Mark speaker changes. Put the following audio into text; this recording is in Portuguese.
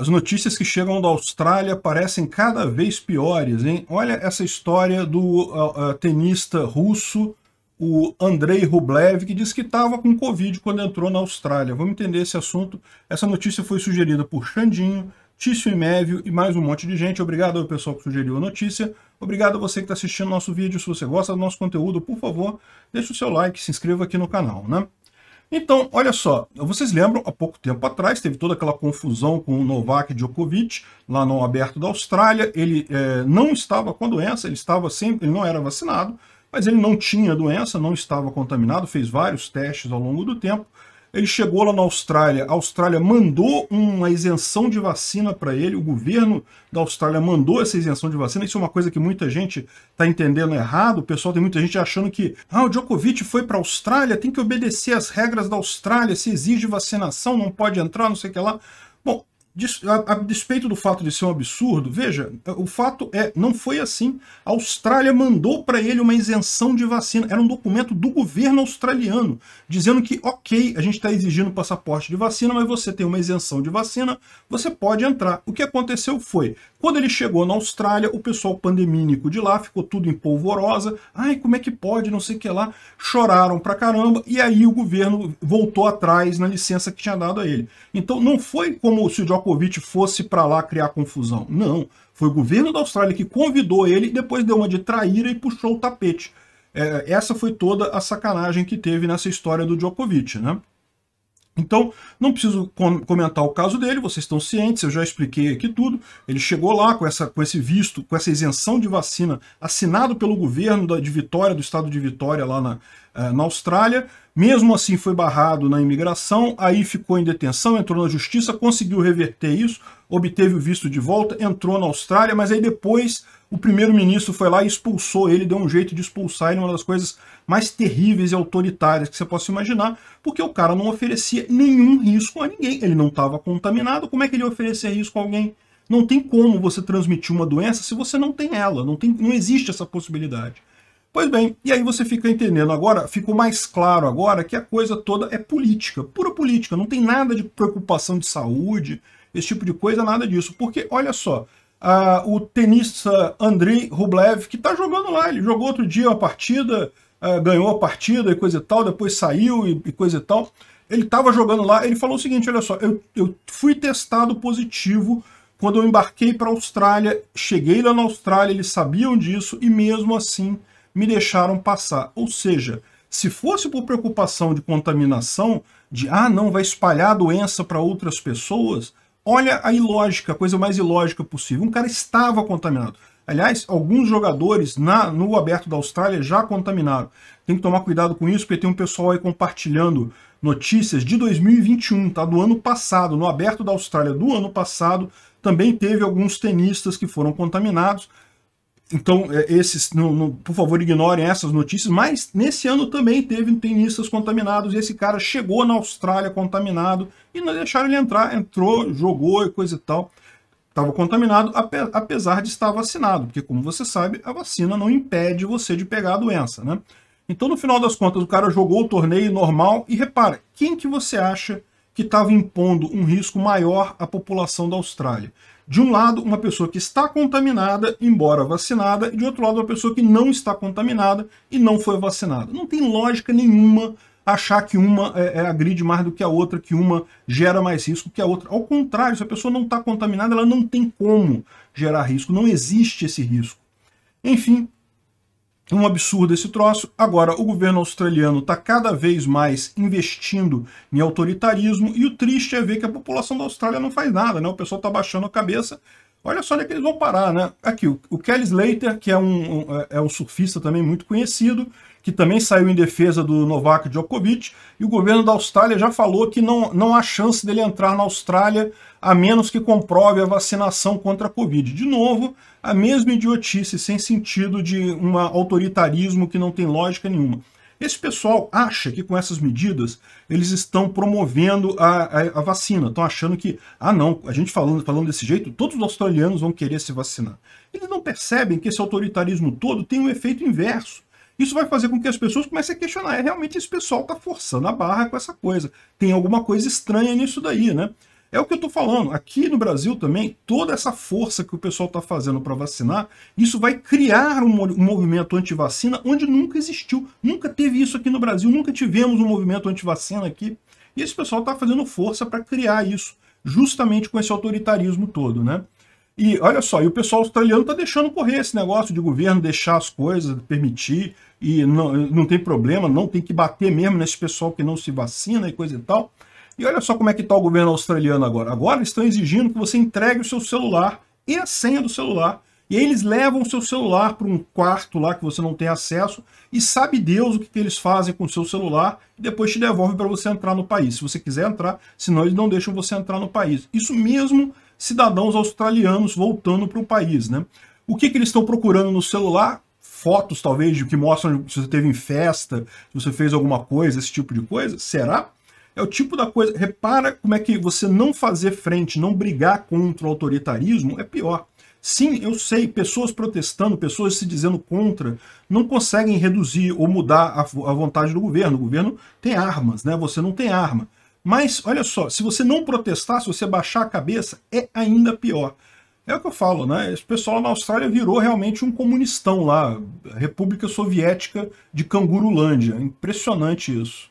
Speaker 1: As notícias que chegam da Austrália parecem cada vez piores, hein? Olha essa história do uh, uh, tenista russo, o Andrei Rublev, que disse que estava com Covid quando entrou na Austrália. Vamos entender esse assunto. Essa notícia foi sugerida por Xandinho, Tício Imévio e mais um monte de gente. Obrigado ao pessoal que sugeriu a notícia. Obrigado a você que está assistindo nosso vídeo. Se você gosta do nosso conteúdo, por favor, deixe o seu like, se inscreva aqui no canal, né? Então, olha só, vocês lembram, há pouco tempo atrás, teve toda aquela confusão com o Novak Djokovic, lá no aberto da Austrália, ele é, não estava com a doença, ele, estava sempre, ele não era vacinado, mas ele não tinha doença, não estava contaminado, fez vários testes ao longo do tempo, ele chegou lá na Austrália, a Austrália mandou uma isenção de vacina para ele, o governo da Austrália mandou essa isenção de vacina. Isso é uma coisa que muita gente está entendendo errado. O pessoal tem muita gente achando que ah, o Djokovic foi para a Austrália, tem que obedecer às regras da Austrália, se exige vacinação, não pode entrar, não sei o que lá. Bom, a, despeito do fato de ser um absurdo, veja, o fato é, não foi assim. A Austrália mandou para ele uma isenção de vacina. Era um documento do governo australiano, dizendo que, ok, a gente está exigindo passaporte de vacina, mas você tem uma isenção de vacina, você pode entrar. O que aconteceu foi, quando ele chegou na Austrália, o pessoal pandemínico de lá ficou tudo em polvorosa. Ai, como é que pode, não sei o que lá. Choraram pra caramba, e aí o governo voltou atrás na licença que tinha dado a ele. Então não foi como se o Djokovic fosse para lá criar confusão. Não, foi o governo da Austrália que convidou ele e depois deu uma de traíra e puxou o tapete. É, essa foi toda a sacanagem que teve nessa história do Djokovic, né? Então, não preciso comentar o caso dele, vocês estão cientes, eu já expliquei aqui tudo. Ele chegou lá com, essa, com esse visto, com essa isenção de vacina assinado pelo governo da, de Vitória, do estado de Vitória, lá na, eh, na Austrália. Mesmo assim, foi barrado na imigração, aí ficou em detenção, entrou na justiça, conseguiu reverter isso, obteve o visto de volta, entrou na Austrália, mas aí depois o primeiro-ministro foi lá e expulsou ele, deu um jeito de expulsar ele, uma das coisas mais terríveis e autoritárias que você possa imaginar, porque o cara não oferecia nenhum risco a ninguém, ele não estava contaminado, como é que ele ia oferecer risco a alguém? Não tem como você transmitir uma doença se você não tem ela, não, tem, não existe essa possibilidade. Pois bem, e aí você fica entendendo agora, ficou mais claro agora que a coisa toda é política, pura política, não tem nada de preocupação de saúde, esse tipo de coisa, nada disso. Porque, olha só, o tenista Andrei Rublev, que está jogando lá. Ele jogou outro dia a partida, é, ganhou a partida e coisa e tal, depois saiu e, e coisa e tal. Ele estava jogando lá, ele falou o seguinte, olha só, eu, eu fui testado positivo quando eu embarquei para a Austrália, cheguei lá na Austrália, eles sabiam disso e mesmo assim me deixaram passar. Ou seja, se fosse por preocupação de contaminação, de ah, não, vai espalhar a doença para outras pessoas, Olha a ilógica, a coisa mais ilógica possível. Um cara estava contaminado. Aliás, alguns jogadores na, no aberto da Austrália já contaminaram. Tem que tomar cuidado com isso, porque tem um pessoal aí compartilhando notícias de 2021, tá? Do ano passado, no aberto da Austrália do ano passado, também teve alguns tenistas que foram contaminados. Então, é, esses, por favor, ignorem essas notícias, mas nesse ano também teve tenistas contaminados, e esse cara chegou na Austrália contaminado, e não deixaram ele entrar, entrou, jogou e coisa e tal. Estava contaminado, apesar de estar vacinado, porque como você sabe, a vacina não impede você de pegar a doença, né? Então, no final das contas, o cara jogou o torneio normal, e repara, quem que você acha que estava impondo um risco maior à população da Austrália. De um lado, uma pessoa que está contaminada, embora vacinada, e de outro lado, uma pessoa que não está contaminada e não foi vacinada. Não tem lógica nenhuma achar que uma é, é, agride mais do que a outra, que uma gera mais risco que a outra. Ao contrário, se a pessoa não está contaminada, ela não tem como gerar risco, não existe esse risco. Enfim, um absurdo esse troço. Agora, o governo australiano está cada vez mais investindo em autoritarismo e o triste é ver que a população da Austrália não faz nada, né? O pessoal está baixando a cabeça, Olha só onde é que eles vão parar, né? Aqui, o, Kelly Slater, que é um, um, é, é um surfista também muito conhecido, que também saiu em defesa do Novak Djokovic, e o governo da Austrália já falou que não, não há chance dele entrar na Austrália a menos que comprove a vacinação contra a Covid. De novo, a mesma idiotice, sem sentido de um autoritarismo que não tem lógica nenhuma. Esse pessoal acha que com essas medidas eles estão promovendo a, a, a vacina, estão achando que, ah não, a gente falando, falando desse jeito, todos os australianos vão querer se vacinar. Eles não percebem que esse autoritarismo todo tem um efeito inverso. Isso vai fazer com que as pessoas comecem a questionar, é realmente esse pessoal está forçando a barra com essa coisa. Tem alguma coisa estranha nisso daí, né? É o que eu estou falando. Aqui no Brasil também, toda essa força que o pessoal está fazendo para vacinar, isso vai criar um movimento anti-vacina onde nunca existiu. Nunca teve isso aqui no Brasil, nunca tivemos um movimento anti-vacina aqui. E esse pessoal está fazendo força para criar isso, justamente com esse autoritarismo todo, né? E olha só, e o pessoal australiano está deixando correr esse negócio de governo deixar as coisas, permitir, e não, não tem problema, não tem que bater mesmo nesse pessoal que não se vacina e coisa e tal. E olha só como é que está o governo australiano agora. Agora estão exigindo que você entregue o seu celular e a senha do celular. E aí eles levam o seu celular para um quarto lá que você não tem acesso e sabe Deus o que, que eles fazem com o seu celular e depois te devolvem para você entrar no país. Se você quiser entrar, senão eles não deixam você entrar no país. Isso mesmo cidadãos australianos voltando para o país, né? O que, que eles estão procurando no celular? Fotos, talvez, de que mostram se você teve em festa, se você fez alguma coisa, esse tipo de coisa. Será? É o tipo da coisa. Repara como é que você não fazer frente, não brigar contra o autoritarismo é pior. Sim, eu sei, pessoas protestando, pessoas se dizendo contra, não conseguem reduzir ou mudar a, a vontade do governo. O governo tem armas, né? Você não tem arma. Mas, olha só, se você não protestar, se você baixar a cabeça, é ainda pior. É o que eu falo, né? Esse pessoal na Austrália virou realmente um comunistão lá, República Soviética de Cangurulândia. Impressionante isso.